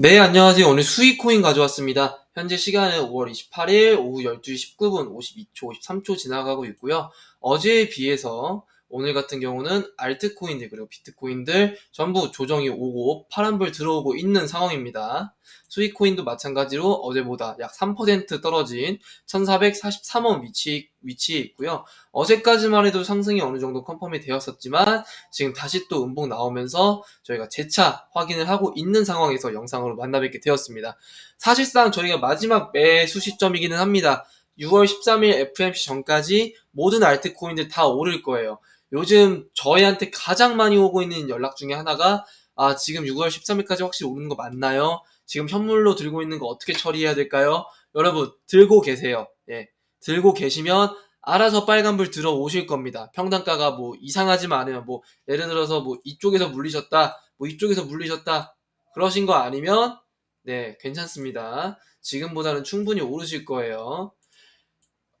네, 안녕하세요. 오늘 수익코인 가져왔습니다. 현재 시간은 5월 28일 오후 12시 19분 52초, 53초 지나가고 있고요. 어제에 비해서 오늘 같은 경우는 알트코인들 그리고 비트코인들 전부 조정이 오고 파란불 들어오고 있는 상황입니다. 수익코인도 마찬가지로 어제보다 약 3% 떨어진 1443원 위치, 위치에 있고요. 어제까지만 해도 상승이 어느 정도 컨펌이 되었었지만 지금 다시 또 음봉 나오면서 저희가 재차 확인을 하고 있는 상황에서 영상으로 만나 뵙게 되었습니다. 사실상 저희가 마지막 매수 시점이기는 합니다. 6월 13일 FMC 전까지 모든 알트코인들 다 오를 거예요. 요즘 저희한테 가장 많이 오고 있는 연락 중에 하나가 아 지금 6월 13일까지 확실히 오는 거 맞나요? 지금 현물로 들고 있는 거 어떻게 처리해야 될까요? 여러분 들고 계세요. 예. 들고 계시면 알아서 빨간불 들어오실 겁니다. 평단가가 뭐 이상하지만 않으면 뭐 예를 들어서 뭐 이쪽에서 물리셨다, 뭐 이쪽에서 물리셨다 그러신 거 아니면 네 괜찮습니다. 지금보다는 충분히 오르실 거예요.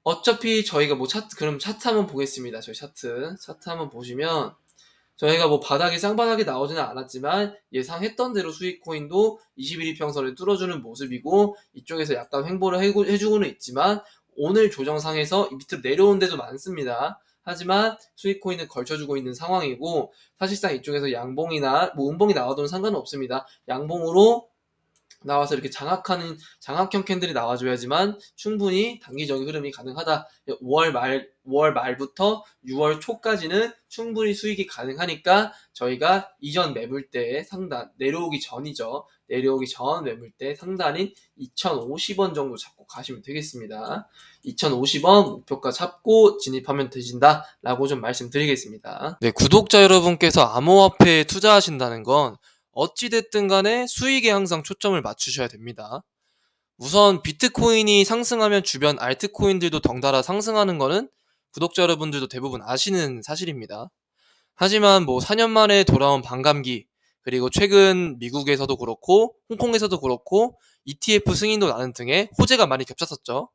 어차피 저희가 뭐 차트 그럼 차트 한번 보겠습니다. 저희 차트 차트 한번 보시면 저희가 뭐 바닥이 쌍바닥이 나오지는 않았지만 예상했던 대로 수익 코인도 21일 평선을 뚫어주는 모습이고 이쪽에서 약간 횡보를 해주고는 있지만 오늘 조정상에서 밑으로 내려온 데도 많습니다. 하지만 수익 코인은 걸쳐주고 있는 상황이고 사실상 이쪽에서 양봉이나 뭐 음봉이 나와도 상관 없습니다. 양봉으로 나와서 이렇게 장악하는 장악형 캔들이 나와줘야지만 충분히 단기적인 흐름이 가능하다. 5월 말 5월 말부터 6월 초까지는 충분히 수익이 가능하니까 저희가 이전 매물대 상단 내려오기 전이죠. 내려오기 전 매물대 상단인 2,050원 정도 잡고 가시면 되겠습니다. 2,050원 목표가 잡고 진입하면 되신다라고 좀 말씀드리겠습니다. 네, 구독자 여러분께서 암호화폐에 투자하신다는 건 어찌됐든 간에 수익에 항상 초점을 맞추셔야 됩니다. 우선 비트코인이 상승하면 주변 알트코인들도 덩달아 상승하는 것은 구독자 여러분들도 대부분 아시는 사실입니다. 하지만 뭐 4년 만에 돌아온 반감기, 그리고 최근 미국에서도 그렇고, 홍콩에서도 그렇고, ETF 승인도 나는 등의 호재가 많이 겹쳤었죠.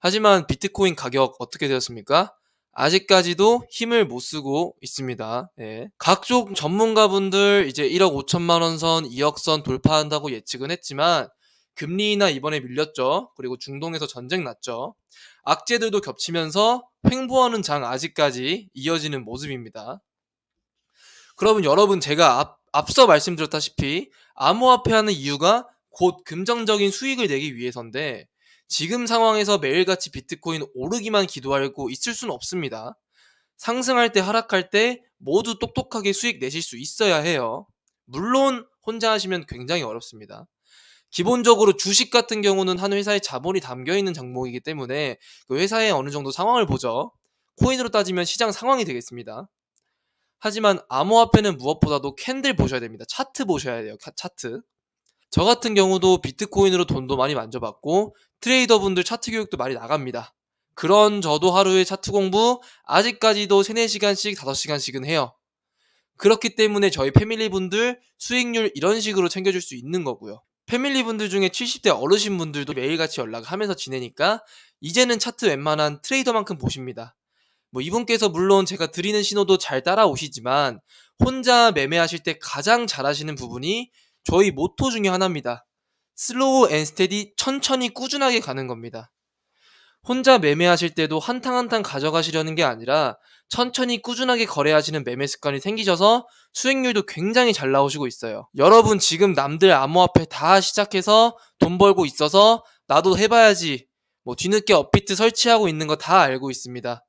하지만 비트코인 가격 어떻게 되었습니까? 아직까지도 힘을 못 쓰고 있습니다. 예. 각종 전문가분들 이제 1억 5천만 원 선, 2억 선 돌파한다고 예측은 했지만 금리 인 이번에 밀렸죠. 그리고 중동에서 전쟁 났죠. 악재들도 겹치면서 횡보하는 장 아직까지 이어지는 모습입니다. 그러면 여러분 제가 앞, 앞서 말씀드렸다시피 암호화폐 하는 이유가 곧 긍정적인 수익을 내기 위해서인데 지금 상황에서 매일같이 비트코인 오르기만 기도하고 있을 수는 없습니다. 상승할 때 하락할 때 모두 똑똑하게 수익 내실 수 있어야 해요. 물론 혼자 하시면 굉장히 어렵습니다. 기본적으로 주식 같은 경우는 한 회사의 자본이 담겨 있는 장목이기 때문에 그 회사의 어느 정도 상황을 보죠. 코인으로 따지면 시장 상황이 되겠습니다. 하지만 암호화폐는 무엇보다도 캔들 보셔야 됩니다. 차트 보셔야 돼요. 차트. 저 같은 경우도 비트코인으로 돈도 많이 만져봤고 트레이더분들 차트 교육도 많이 나갑니다. 그런 저도 하루에 차트 공부 아직까지도 3, 4시간씩 5시간씩은 해요. 그렇기 때문에 저희 패밀리분들 수익률 이런 식으로 챙겨줄 수 있는 거고요. 패밀리분들 중에 70대 어르신분들도 매일같이 연락하면서 지내니까 이제는 차트 웬만한 트레이더만큼 보십니다. 뭐 이분께서 물론 제가 드리는 신호도 잘 따라오시지만 혼자 매매하실 때 가장 잘하시는 부분이 저희 모토 중에 하나입니다. 슬로우 앤 스테디 천천히 꾸준하게 가는 겁니다. 혼자 매매하실 때도 한탕 한탕 가져가시려는 게 아니라 천천히 꾸준하게 거래하시는 매매 습관이 생기셔서 수익률도 굉장히 잘 나오시고 있어요. 여러분 지금 남들 암호화폐 다 시작해서 돈 벌고 있어서 나도 해봐야지 뭐 뒤늦게 업비트 설치하고 있는 거 다 알고 있습니다.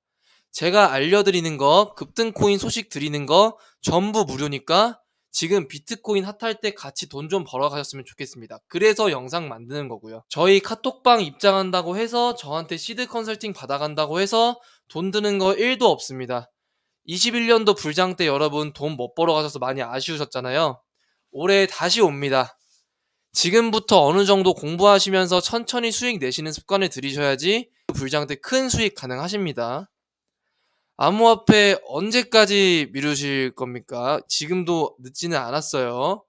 제가 알려드리는 거 급등 코인 소식 드리는 거 전부 무료니까 지금 비트코인 핫할 때 같이 돈 좀 벌어가셨으면 좋겠습니다. 그래서 영상 만드는 거고요. 저희 카톡방 입장한다고 해서 저한테 시드 컨설팅 받아간다고 해서 돈 드는 거 1도 없습니다. 21년도 불장 때 여러분 돈 못 벌어가셔서 많이 아쉬우셨잖아요. 올해 다시 옵니다. 지금부터 어느 정도 공부하시면서 천천히 수익 내시는 습관을 들이셔야지 불장 때 큰 수익 가능하십니다. 암호화폐 언제까지 미루실 겁니까? 지금도 늦지는 않았어요.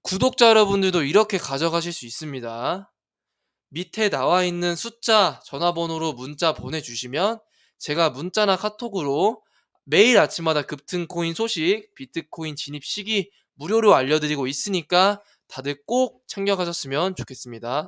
구독자 여러분들도 이렇게 가져가실 수 있습니다. 밑에 나와 있는 숫자, 전화번호로 문자 보내주시면 제가 문자나 카톡으로 매일 아침마다 급등코인 소식, 비트코인 진입 시기 무료로 알려드리고 있으니까 다들 꼭 챙겨가셨으면 좋겠습니다.